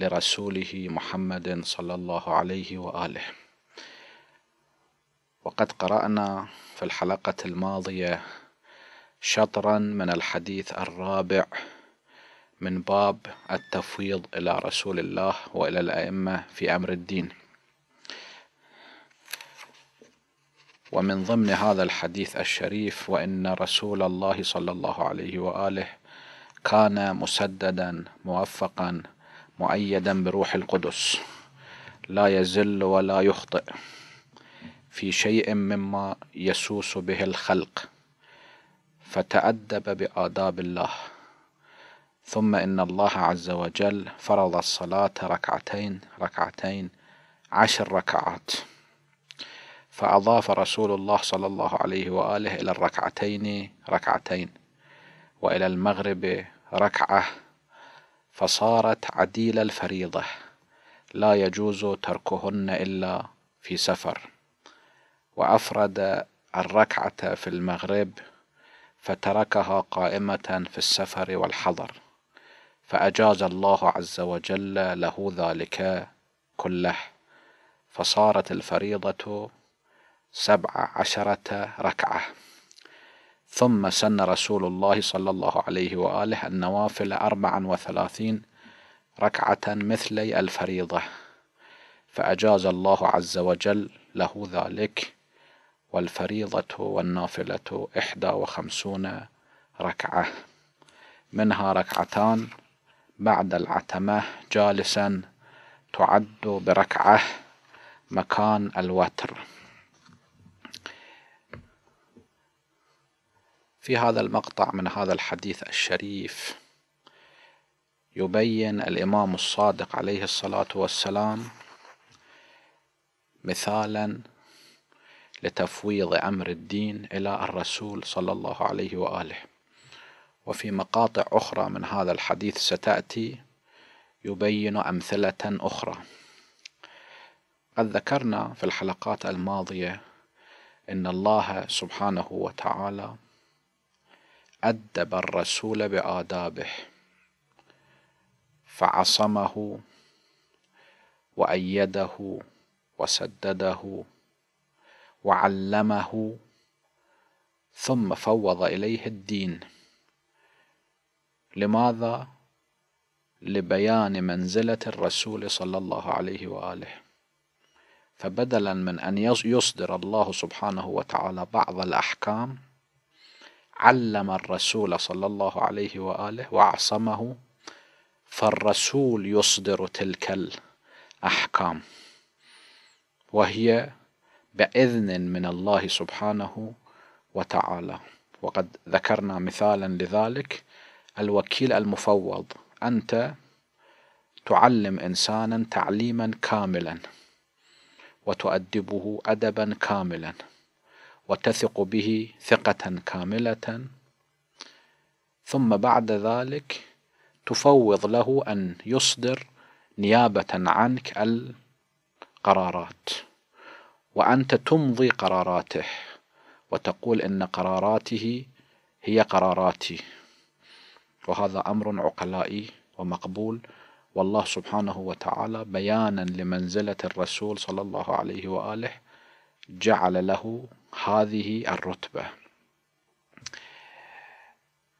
لرسوله محمد صلى الله عليه واله وقد قرانا في الحلقه الماضيه شطرا من الحديث الرابع من باب التفويض الى رسول الله والى الائمه في امر الدين ومن ضمن هذا الحديث الشريف وان رسول الله صلى الله عليه واله كان مسددا موفقا مؤيدا بروح القدس لا يزل ولا يخطئ في شيء مما يسوس به الخلق فتأدب بآداب الله ثم إن الله عز وجل فرض الصلاة ركعتين ركعتين عشر ركعات فأضاف رسول الله صلى الله عليه وآله إلى الركعتين ركعتين وإلى المغرب ركعة فصارت عديل الفريضة لا يجوز تركهن إلا في سفر وأفرد الركعة في المغرب فتركها قائمة في السفر والحضر فأجاز الله عز وجل له ذلك كله فصارت الفريضة سبع عشرة ركعة ثم سن رسول الله صلى الله عليه وآله النوافل أربعا وثلاثين ركعة مثلي الفريضة فأجاز الله عز وجل له ذلك والفريضة والنافلة إحدى وخمسون ركعة منها ركعتان بعد العتمة جالسا تعد بركعة مكان الوتر في هذا المقطع من هذا الحديث الشريف يبين الإمام الصادق عليه الصلاة والسلام مثالا لتفويض أمر الدين إلى الرسول صلى الله عليه وآله وفي مقاطع أخرى من هذا الحديث ستأتي يبين أمثلة أخرى قد ذكرنا في الحلقات الماضية أن الله سبحانه وتعالى أدب الرسول بآدابه فعصمه وأيده وسدده وعلمه ثم فوض إليه الدين لماذا؟ لبيان منزلة الرسول صلى الله عليه وآله فبدلا من أن يصدر الله سبحانه وتعالى بعض الأحكام علم الرسول صلى الله عليه واله وعصمه فالرسول يصدر تلك الاحكام وهي باذن من الله سبحانه وتعالى وقد ذكرنا مثالا لذلك الوكيل المفوض انت تعلم انسانا تعليما كاملا وتؤدبه ادبا كاملا وتثق به ثقة كاملة ثم بعد ذلك تفوض له أن يصدر نيابة عنك القرارات وأنت تمضي قراراته وتقول إن قراراته هي قراراتي وهذا أمر عقلائي ومقبول والله سبحانه وتعالى بيانا لمنزلة الرسول صلى الله عليه وآله جعل له هذه الرتبة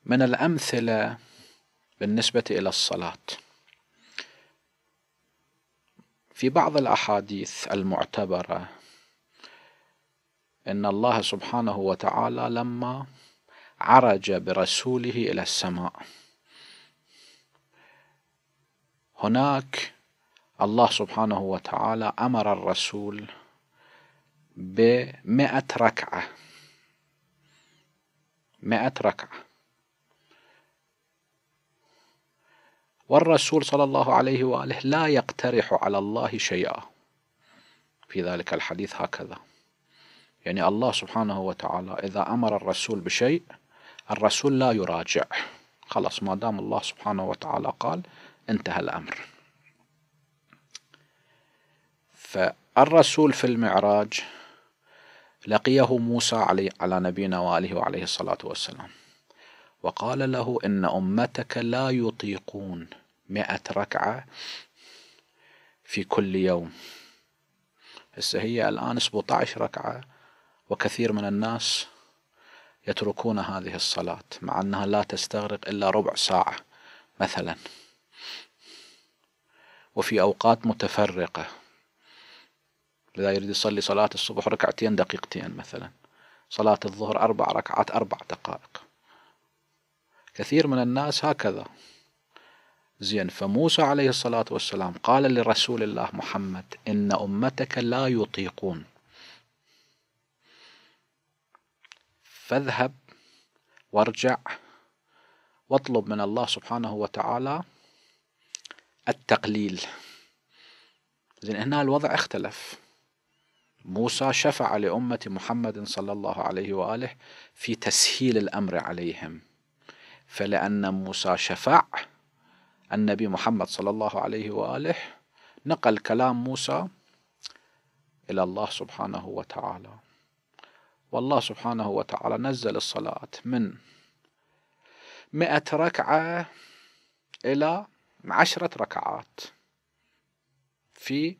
من الأمثلة بالنسبة إلى الصلاة في بعض الأحاديث المعتبرة إن الله سبحانه وتعالى لما عرج برسوله إلى السماء هناك الله سبحانه وتعالى أمر الرسول بمائة ركعة مائة ركعة والرسول صلى الله عليه وآله لا يقترح على الله شيئا في ذلك الحديث هكذا يعني الله سبحانه وتعالى إذا أمر الرسول بشيء الرسول لا يراجع خلاص ما دام الله سبحانه وتعالى قال انتهى الأمر فالرسول في المعراج لقيه موسى علي على نبينا وآله وعليه الصلاة والسلام وقال له إن أمتك لا يطيقون مئة ركعة في كل يوم هسه هي الآن 17 ركعة وكثير من الناس يتركون هذه الصلاة مع أنها لا تستغرق إلا ربع ساعة مثلا وفي أوقات متفرقة لا يريد يصلي صلاة الصبح ركعتين دقيقتين مثلا صلاة الظهر أربع ركعات أربع دقائق كثير من الناس هكذا زين فموسى عليه الصلاة والسلام قال لرسول الله محمد إن أمتك لا يطيقون فاذهب وارجع واطلب من الله سبحانه وتعالى التقليل زين هنا الوضع اختلف موسى شفع لأمة محمد صلى الله عليه وآله في تسهيل الأمر عليهم فلأن موسى شفع النبي محمد صلى الله عليه وآله نقل كلام موسى إلى الله سبحانه وتعالى والله سبحانه وتعالى نزل الصلاة من مئة ركعة إلى عشرة ركعات في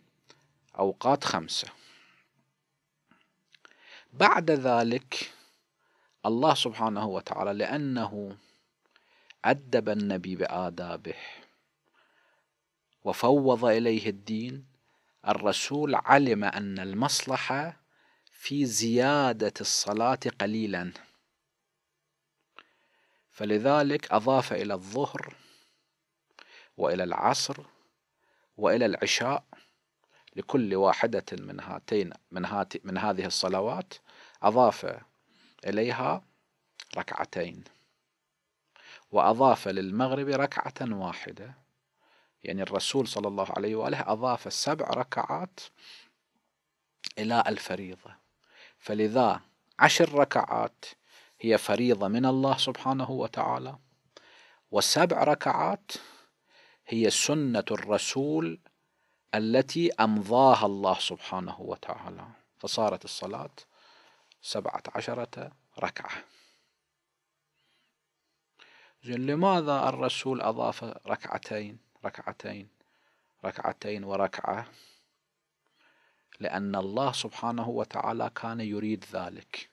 أوقات خمسة بعد ذلك الله سبحانه وتعالى لأنه أدب النبي بآدابه وفوض إليه الدين الرسول علم أن المصلحة في زيادة الصلاة قليلا فلذلك أضاف إلى الظهر وإلى العصر وإلى العشاء لكل واحدة من هاتين من, هات من هذه الصلوات أضاف إليها ركعتين وأضاف للمغرب ركعة واحدة يعني الرسول صلى الله عليه وآله أضاف السبع ركعات إلى الفريضة فلذا عشر ركعات هي فريضة من الله سبحانه وتعالى وسبع ركعات هي سنة الرسول التي أمضاها الله سبحانه وتعالى فصارت الصلاة سبعة عشرة ركعة زين لماذا الرسول أضاف ركعتين ركعتين ركعتين وركعة لأن الله سبحانه وتعالى كان يريد ذلك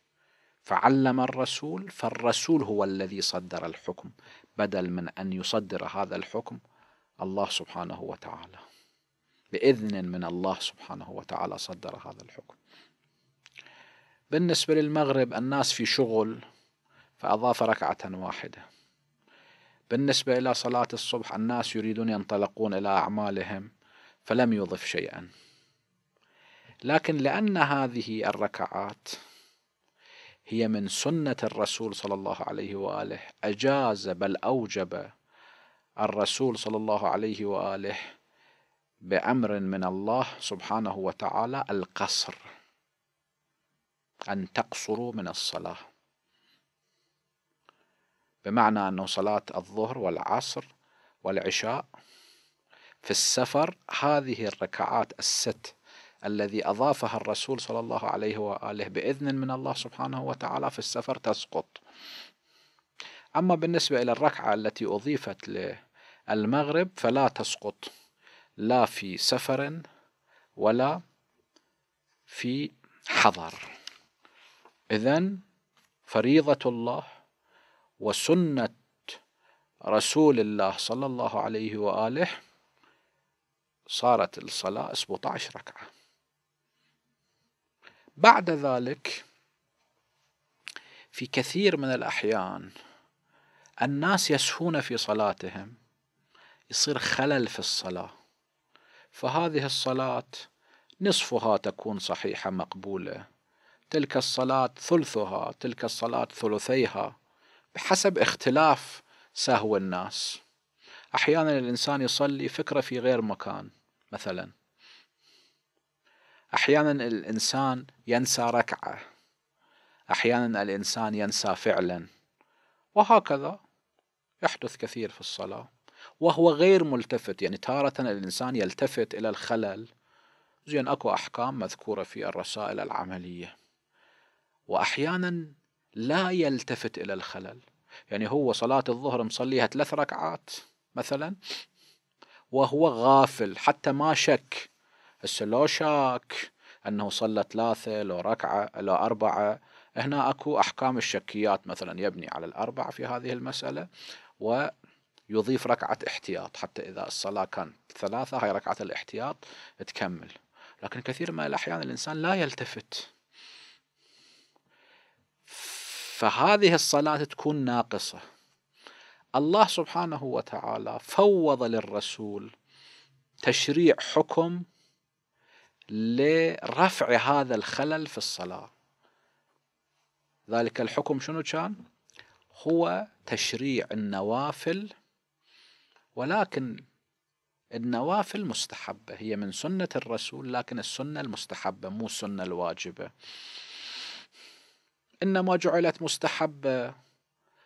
فعلم الرسول فالرسول هو الذي صدر الحكم بدل من أن يصدر هذا الحكم الله سبحانه وتعالى بإذن من الله سبحانه وتعالى صدر هذا الحكم بالنسبة للمغرب الناس في شغل فأضاف ركعة واحدة بالنسبة إلى صلاة الصبح الناس يريدون ينطلقون إلى أعمالهم فلم يضف شيئا لكن لأن هذه الركعات هي من سنة الرسول صلى الله عليه وآله أجاز بل أوجب الرسول صلى الله عليه وآله بأمر من الله سبحانه وتعالى القصر أن تقصروا من الصلاة بمعنى أن صلاة الظهر والعصر والعشاء في السفر هذه الركعات الست الذي أضافها الرسول صلى الله عليه وآله بإذن من الله سبحانه وتعالى في السفر تسقط أما بالنسبة إلى الركعة التي أضيفت للمغرب فلا تسقط لا في سفر ولا في حضر إذا فريضة الله وسنة رسول الله صلى الله عليه وآله صارت الصلاة 17 ركعة بعد ذلك في كثير من الأحيان الناس يسهون في صلاتهم يصير خلل في الصلاة فهذه الصلاة نصفها تكون صحيحة مقبولة تلك الصلاة ثلثها تلك الصلاة ثلثيها بحسب اختلاف سهو الناس أحيانا الإنسان يصلي فكرة في غير مكان مثلا أحيانا الإنسان ينسى ركعة أحيانا الإنسان ينسى فعلا وهكذا يحدث كثير في الصلاة وهو غير ملتفت يعني تارة الإنسان يلتفت إلى الخلل زين أكو أحكام مذكورة في الرسائل العملية وأحيانا لا يلتفت إلى الخلل يعني هو صلاة الظهر مصليها ثلاث ركعات مثلا وهو غافل حتى ما شك هسه لو شاك أنه صلى ثلاثة لو ركعة لو أربعة هنا أكو أحكام الشكيات مثلا يبني على الأربع في هذه المسألة و يضيف ركعة احتياط حتى إذا الصلاة كانت ثلاثة هاي ركعة الاحتياط تكمل لكن كثير من الأحيان الإنسان لا يلتفت فهذه الصلاة تكون ناقصة الله سبحانه وتعالى فوض للرسول تشريع حكم لرفع هذا الخلل في الصلاة ذلك الحكم شنو كان هو تشريع النوافل ولكن النوافل مستحبة هي من سنة الرسول لكن السنة المستحبة مو السنة الواجبة إنما جعلت مستحبة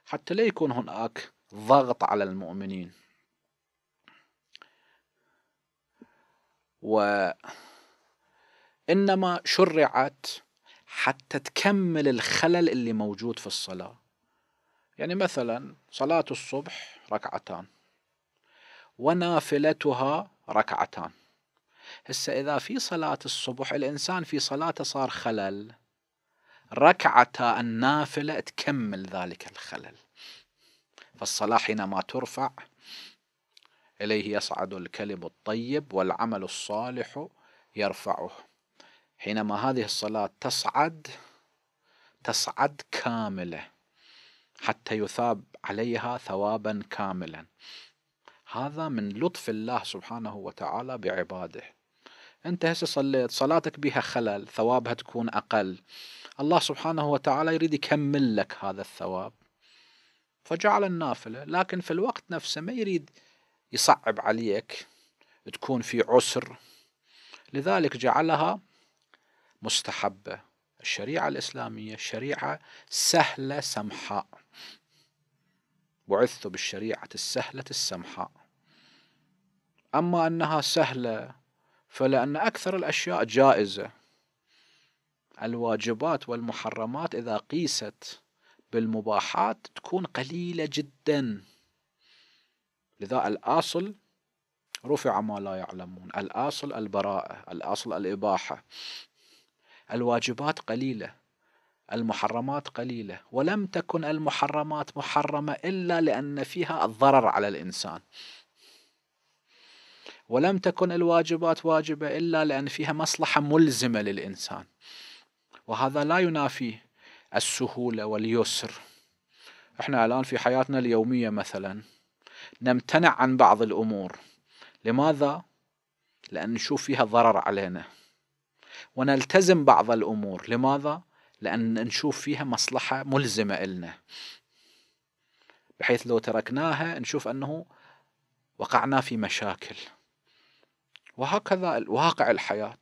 حتى لا يكون هناك ضغط على المؤمنين وإنما شرعت حتى تكمل الخلل اللي موجود في الصلاة يعني مثلا صلاة الصبح ركعتان ونافلتها ركعتان هسه إذا في صلاة الصبح الإنسان في صلاته صار خلل ركعتا النافلة تكمل ذلك الخلل فالصلاة حينما ترفع إليه يصعد الكلم الطيب والعمل الصالح يرفعه حينما هذه الصلاة تصعد تصعد كاملة حتى يثاب عليها ثوابا كاملا هذا من لطف الله سبحانه وتعالى بعباده انت هسه صليت صلاتك بها خلل ثوابها تكون اقل الله سبحانه وتعالى يريد يكمل لك هذا الثواب فجعل النافله لكن في الوقت نفسه ما يريد يصعب عليك تكون في عسر لذلك جعلها مستحبه الشريعه الاسلاميه شريعه سهله سمحاء بعثت بالشريعه السهله السمحاء أما أنها سهلة فلأن أكثر الأشياء جائزة الواجبات والمحرمات إذا قيست بالمباحات تكون قليلة جدا لذا الأصل رفع ما لا يعلمون الأصل البراءة الأصل الإباحة الواجبات قليلة المحرمات قليلة ولم تكن المحرمات محرمة إلا لأن فيها الضرر على الإنسان ولم تكن الواجبات واجبة إلا لأن فيها مصلحة ملزمة للإنسان وهذا لا ينافي السهولة واليسر احنا الآن في حياتنا اليومية مثلا نمتنع عن بعض الأمور لماذا؟ لأن نشوف فيها ضرر علينا ونلتزم بعض الأمور لماذا؟ لأن نشوف فيها مصلحة ملزمة إلنا بحيث لو تركناها نشوف أنه وقعنا في مشاكل وهكذا واقع الحياة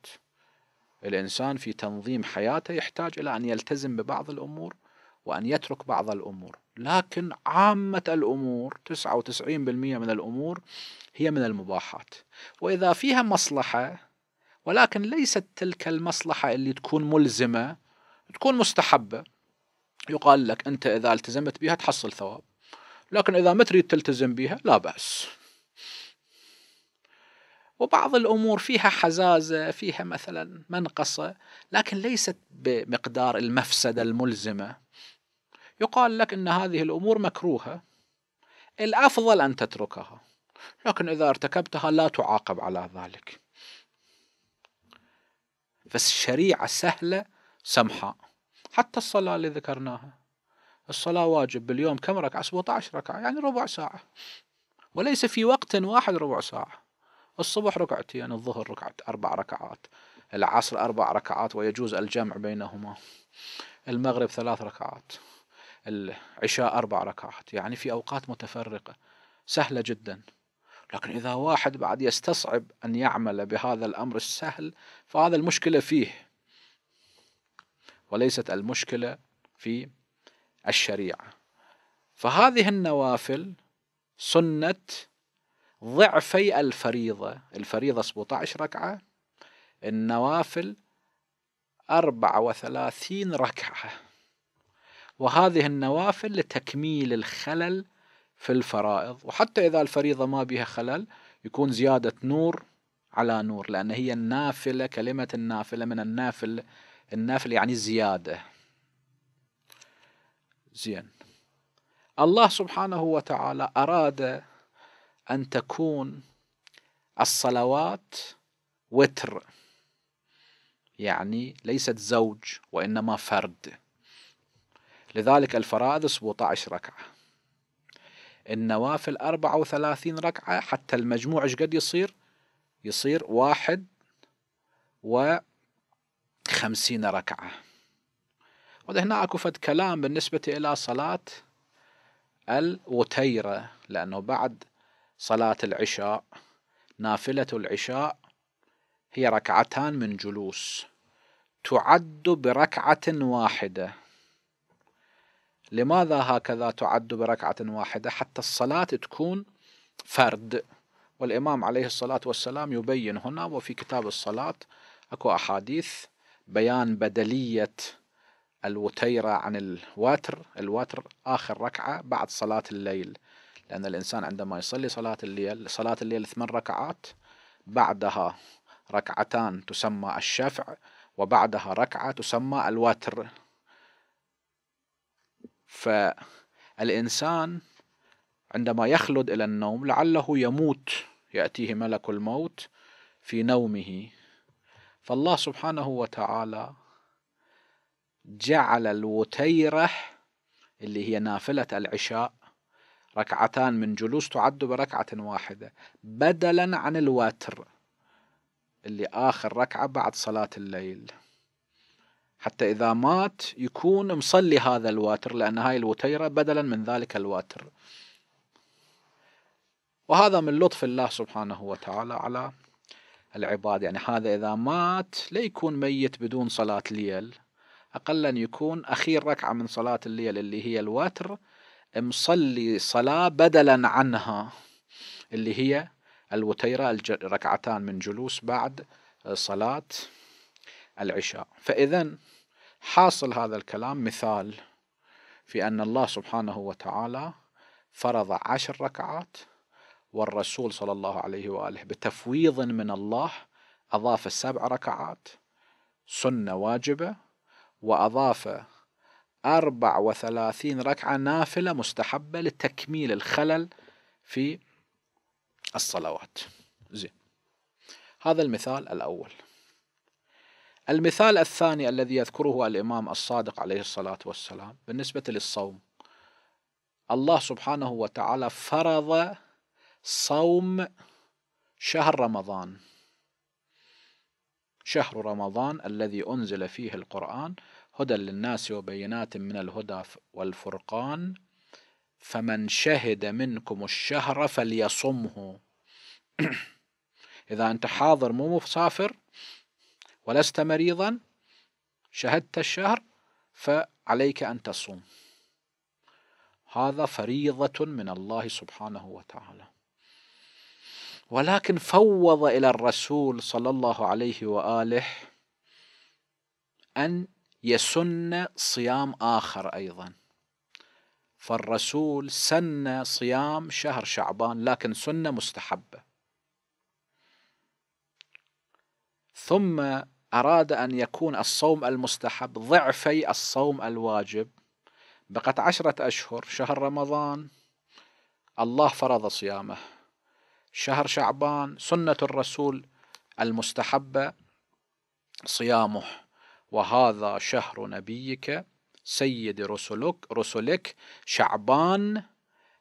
الإنسان في تنظيم حياته يحتاج إلى أن يلتزم ببعض الأمور وأن يترك بعض الأمور لكن عامة الأمور 99% من الأمور هي من المباحات وإذا فيها مصلحة ولكن ليست تلك المصلحة اللي تكون ملزمة تكون مستحبة يقال لك أنت إذا التزمت بها تحصل ثواب لكن إذا ما تريد تلتزم بها لا بأس وبعض الأمور فيها حزازة فيها مثلا منقصة لكن ليست بمقدار المفسدة الملزمة يقال لك أن هذه الأمور مكروهة الأفضل أن تتركها لكن إذا ارتكبتها لا تعاقب على ذلك فالشريعة سهلة سمحه حتى الصلاة اللي ذكرناها الصلاة واجب باليوم كم ركعة 17 ركعة يعني ربع ساعة وليس في وقت واحد ربع ساعة الصبح ركعتين يعني الظهر ركعت أربع ركعات العصر أربع ركعات ويجوز الجمع بينهما المغرب ثلاث ركعات العشاء أربع ركعات يعني في أوقات متفرقة سهلة جدا لكن إذا واحد بعد يستصعب أن يعمل بهذا الأمر السهل فهذا المشكلة فيه وليست المشكلة في الشريعة فهذه النوافل سنة ضعفي الفريضة الفريضة 17 ركعة النوافل 34 ركعة وهذه النوافل لتكميل الخلل في الفرائض وحتى إذا الفريضة ما بها خلل يكون زيادة نور على نور لأن هي النافلة كلمة النافلة من النافل النافل يعني الزيادة زين الله سبحانه وتعالى أراد أن تكون الصلوات وتر يعني ليست زوج وإنما فرد لذلك الفرائض 17 ركعة النوافل 34 ركعة حتى المجموع ايش قد يصير يصير واحد و خمسين ركعة وهنا أكو فد كلام بالنسبة إلى صلاة الوتيرة لأنه بعد صلاة العشاء نافلة العشاء هي ركعتان من جلوس تعد بركعة واحدة لماذا هكذا تعد بركعة واحدة حتى الصلاة تكون فرد والإمام عليه الصلاة والسلام يبين هنا وفي كتاب الصلاة أكو أحاديث بيان بدلية الوتيرة عن الواتر الواتر آخر ركعة بعد صلاة الليل لأن الإنسان عندما يصلي صلاة الليل صلاة الليل ثمان ركعات بعدها ركعتان تسمى الشفع وبعدها ركعة تسمى الوتر فالإنسان عندما يخلد إلى النوم لعله يموت يأتيه ملك الموت في نومه فالله سبحانه وتعالى جعل الوتيرة اللي هي نافلة العشاء ركعتان من جلوس تعد بركعة واحدة بدلا عن الوتر اللي آخر ركعة بعد صلاة الليل حتى إذا مات يكون مصلي هذا الواتر لأن هاي الوتيرة بدلا من ذلك الواتر وهذا من لطف الله سبحانه وتعالى على العباد يعني هذا إذا مات لا يكون ميت بدون صلاة ليل أقلا يكون أخير ركعة من صلاة الليل اللي هي الواتر مصلي صلاة بدلا عنها اللي هي الوتيرة ركعتان من جلوس بعد آه، صلاة العشاء فإذا حاصل هذا الكلام مثال في أن الله سبحانه وتعالى فرض عشر ركعات والرسول صلى الله عليه وآله بتفويض من الله أضاف السبع ركعات سنة واجبة وأضاف 34 ركعة نافلة مستحبة لتكميل الخلل في الصلوات زين هذا المثال الأول المثال الثاني الذي يذكره الإمام الصادق عليه الصلاة والسلام بالنسبة للصوم الله سبحانه وتعالى فرض صوم شهر رمضان شهر رمضان الذي أنزل فيه القرآن هدى للناس وبينات من الهدى والفرقان فمن شهد منكم الشهر فليصمه إذا أنت حاضر مو مسافر ولست مريضا شهدت الشهر فعليك أن تصوم هذا فريضة من الله سبحانه وتعالى ولكن فوض إلى الرسول صلى الله عليه وآله أن يسن صيام آخر أيضا فالرسول سن صيام شهر شعبان لكن سنة مستحبة ثم أراد أن يكون الصوم المستحب ضعفي الصوم الواجب بقت عشرة أشهر شهر رمضان الله فرض صيامه شهر شعبان سنة الرسول المستحبة صيامه وهذا شهر نبيك سيد رسلك رسلك شعبان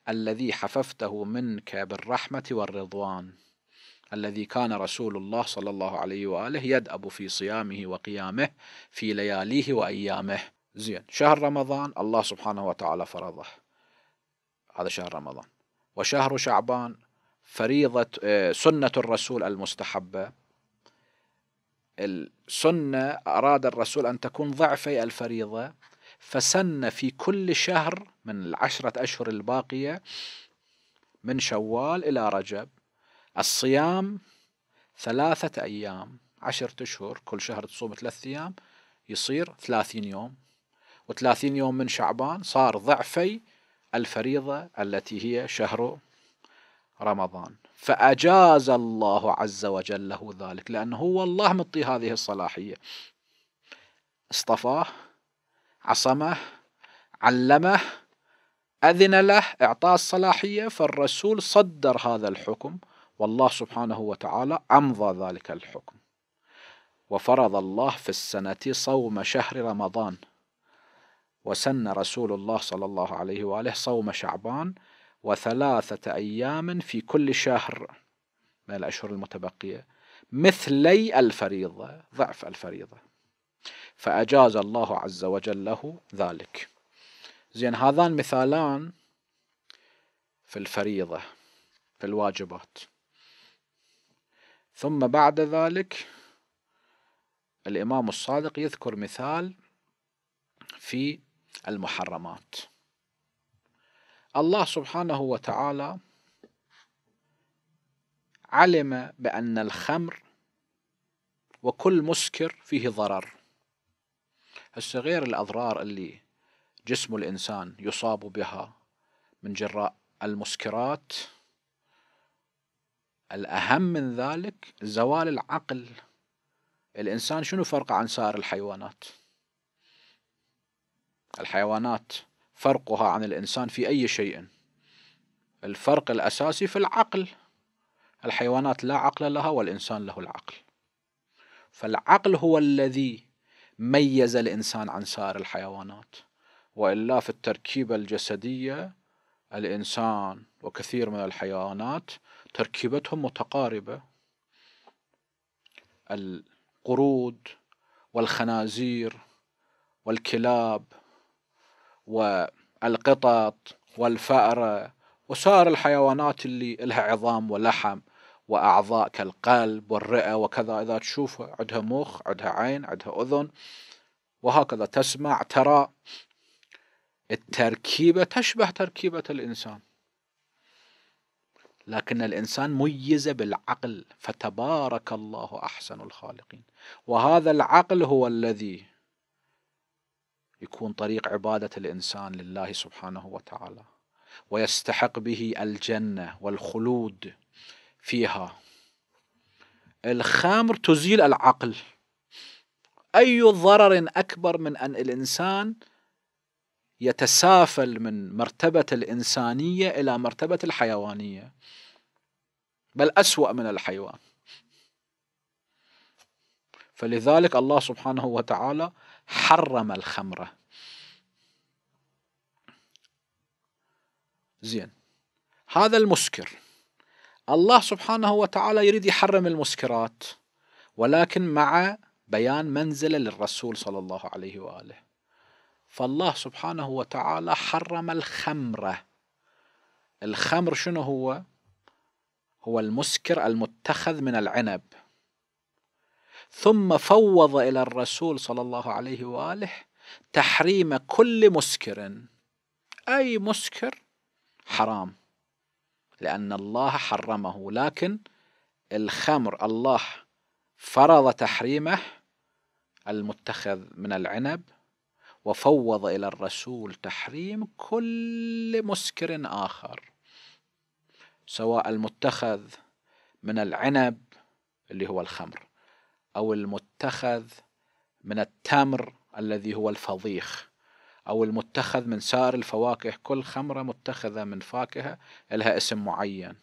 الذي حففته منك بالرحمة والرضوان الذي كان رسول الله صلى الله عليه وآله يدأب في صيامه وقيامه في لياليه وأيامه زين شهر رمضان الله سبحانه وتعالى فرضه هذا شهر رمضان وشهر شعبان فريضة آه، سنة الرسول المستحبة السنة أراد الرسول أن تكون ضعفي الفريضة فسن في كل شهر من العشرة أشهر الباقية من شوال إلى رجب الصيام ثلاثة أيام عشرة أشهر كل شهر تصوم ثلاثة أيام يصير ثلاثين يوم وثلاثين يوم من شعبان صار ضعفي الفريضة التي هي شهر رمضان فأجاز الله عز وجل له ذلك لأنه هو الله مطي هذه الصلاحية اصطفاه عصمه علمه أذن له إعطاه الصلاحية فالرسول صدر هذا الحكم والله سبحانه وتعالى أمضى ذلك الحكم وفرض الله في السنة صوم شهر رمضان وسن رسول الله صلى الله عليه وآله صوم شعبان وثلاثة أيام في كل شهر من الأشهر المتبقية مثلي الفريضة ضعف الفريضة فأجاز الله عز وجل له ذلك زين هذان مثالان في الفريضة في الواجبات ثم بعد ذلك الإمام الصادق يذكر مثال في المحرمات الله سبحانه وتعالى علم بأن الخمر وكل مسكر فيه ضرر هسه غير الأضرار اللي جسم الإنسان يصاب بها من جراء المسكرات الأهم من ذلك زوال العقل الإنسان شنو فرقه عن سائر الحيوانات الحيوانات فرقها عن الإنسان في أي شيء الفرق الأساسي في العقل الحيوانات لا عقل لها والإنسان له العقل فالعقل هو الذي ميز الإنسان عن سائر الحيوانات وإلا في التركيبة الجسدية الإنسان وكثير من الحيوانات تركيبتهم متقاربة القرود والخنازير والكلاب والقطط والفأرة وسائر الحيوانات اللي لها عظام ولحم وأعضاء كالقلب والرئة وكذا إذا تشوفها عندها مخ عندها عين عندها أذن وهكذا تسمع ترى التركيبة تشبه تركيبة الإنسان لكن الإنسان ميز بالعقل فتبارك الله أحسن الخالقين وهذا العقل هو الذي يكون طريق عبادة الإنسان لله سبحانه وتعالى ويستحق به الجنة والخلود فيها الخمر تزيل العقل أي ضرر أكبر من أن الإنسان يتسافل من مرتبة الإنسانية إلى مرتبة الحيوانية بل أسوأ من الحيوان فلذلك الله سبحانه وتعالى حرم الخمرة زين هذا المسكر الله سبحانه وتعالى يريد يحرم المسكرات ولكن مع بيان منزله للرسول صلى الله عليه واله فالله سبحانه وتعالى حرم الخمره الخمر شنو هو هو المسكر المتخذ من العنب ثم فوض إلى الرسول صلى الله عليه وآله تحريم كل مسكر أي مسكر حرام لأن الله حرمه لكن الخمر الله فرض تحريمه المتخذ من العنب وفوض إلى الرسول تحريم كل مسكر آخر سواء المتخذ من العنب اللي هو الخمر أو المتخذ من التمر الذي هو الفضيخ أو المتخذ من سائر الفواكه كل خمرة متخذة من فاكهة لها اسم معين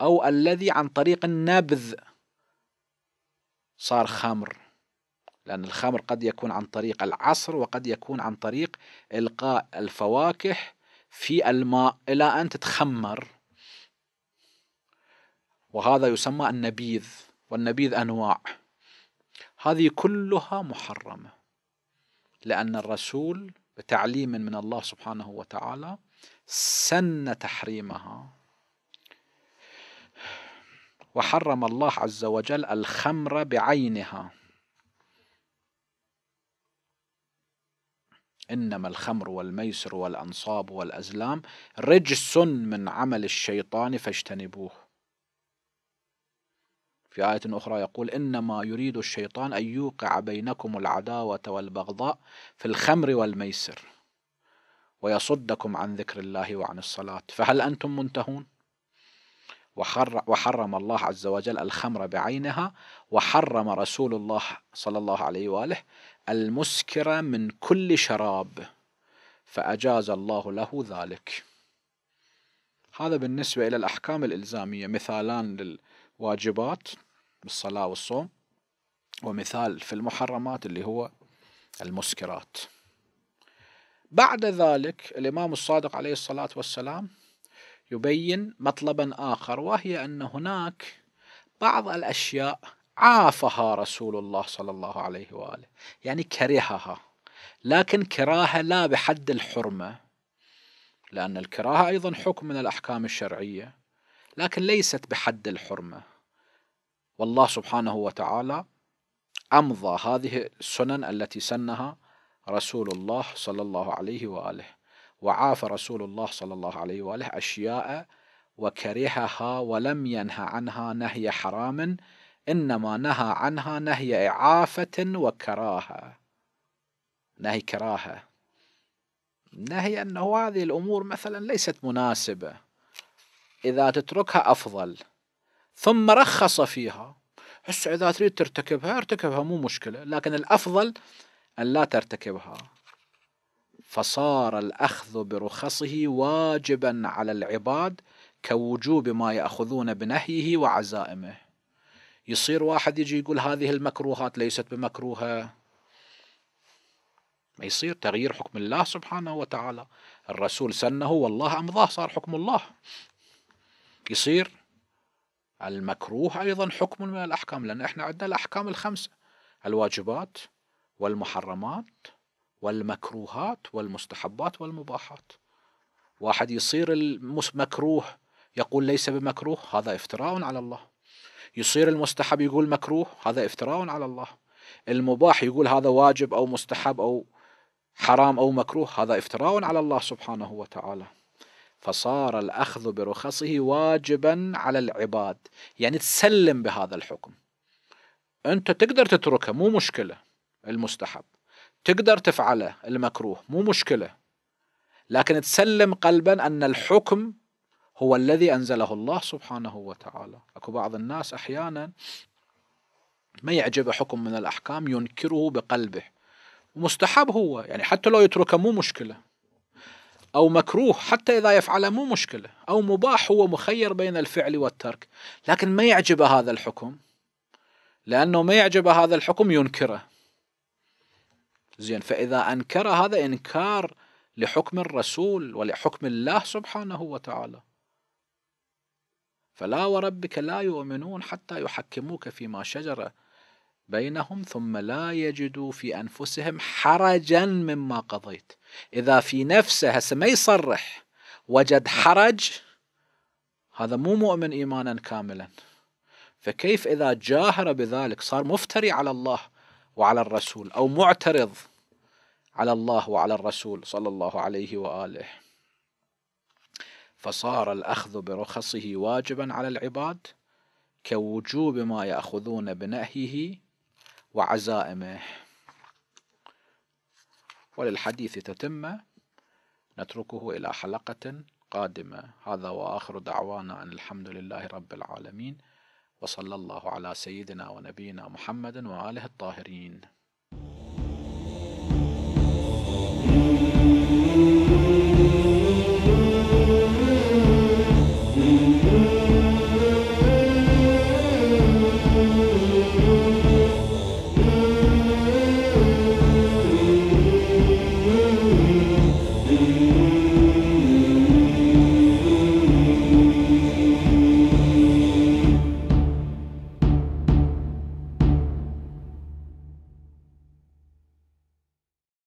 أو الذي عن طريق النبذ صار خمر لأن الخمر قد يكون عن طريق العصر وقد يكون عن طريق إلقاء الفواكه في الماء إلى أن تتخمر وهذا يسمى النبيذ والنبيذ أنواع هذه كلها محرمة لأن الرسول بتعليم من الله سبحانه وتعالى سن تحريمها وحرم الله عز وجل الخمر بعينها إنما الخمر والميسر والأنصاب والأزلام رجس من عمل الشيطان فاجتنبوه في آية أخرى يقول إنما يريد الشيطان أن يوقع بينكم العداوة والبغضاء في الخمر والميسر ويصدكم عن ذكر الله وعن الصلاة فهل أنتم منتهون؟ وحرم الله عز وجل الخمر بعينها وحرم رسول الله صلى الله عليه وآله المسكر من كل شراب فأجاز الله له ذلك هذا بالنسبة إلى الأحكام الإلزامية مثالان لل واجبات بالصلاة والصوم ومثال في المحرمات اللي هو المسكرات بعد ذلك الإمام الصادق عليه الصلاة والسلام يبين مطلبا آخر وهي أن هناك بعض الأشياء عافها رسول الله صلى الله عليه وآله يعني كرهها لكن كراهة لا بحد الحرمة لأن الكراهة أيضا حكم من الأحكام الشرعية لكن ليست بحد الحرمة والله سبحانه وتعالى أمضى هذه السنن التي سنها رسول الله صلى الله عليه وآله وعاف رسول الله صلى الله عليه وآله أشياء وكرهها ولم ينهى عنها نهي حرام إنما نهى عنها نهي إعافة وكراهة نهي كراهة نهي أنه هذه الأمور مثلا ليست مناسبة إذا تتركها أفضل ثم رخص فيها هسه إذا تريد ترتكبها ارتكبها مو مشكلة لكن الأفضل أن لا ترتكبها فصار الأخذ برخصه واجبا على العباد كوجوب ما يأخذون بنهيه وعزائمه يصير واحد يجي يقول هذه المكروهات ليست بمكروهة ما يصير تغيير حكم الله سبحانه وتعالى الرسول سنه والله أمضاه صار حكم الله يصير المكروه أيضا حكم من الأحكام لأن إحنا عندنا الأحكام الخمسة الواجبات والمحرمات والمكروهات والمستحبات والمباحات واحد يصير المكروه يقول ليس بمكروه هذا افتراء على الله يصير المستحب يقول مكروه هذا افتراء على الله المباح يقول هذا واجب أو مستحب أو حرام أو مكروه هذا افتراء على الله سبحانه وتعالى فصار الأخذ برخصه واجبا على العباد يعني تسلم بهذا الحكم أنت تقدر تتركه مو مشكلة المستحب تقدر تفعله المكروه مو مشكلة لكن تسلم قلبا أن الحكم هو الذي أنزله الله سبحانه وتعالى أكو بعض الناس أحيانا ما يعجبه حكم من الأحكام ينكره بقلبه ومستحب هو يعني حتى لو يتركه مو مشكلة أو مكروه حتى إذا يفعله مو مشكلة أو مباح هو مخير بين الفعل والترك لكن ما يعجب هذا الحكم لأنه ما يعجب هذا الحكم ينكره زين فإذا أنكر هذا إنكار لحكم الرسول ولحكم الله سبحانه وتعالى فلا وربك لا يؤمنون حتى يحكموك فيما شجر بينهم ثم لا يجدوا في أنفسهم حرجا مما قضيت إذا في نفسه هسه ما يصرح وجد نعم. حرج هذا مو مؤمن إيمانا كاملا فكيف إذا جاهر بذلك صار مفتري على الله وعلى الرسول أو معترض على الله وعلى الرسول صلى الله عليه وآله فصار الأخذ برخصه واجبا على العباد كوجوب ما يأخذون بنهيه وعزائمه وللحديث تتمة نتركه إلى حلقة قادمة هذا وآخر دعوانا أن الحمد لله رب العالمين وصلى الله على سيدنا ونبينا محمد وآله الطاهرين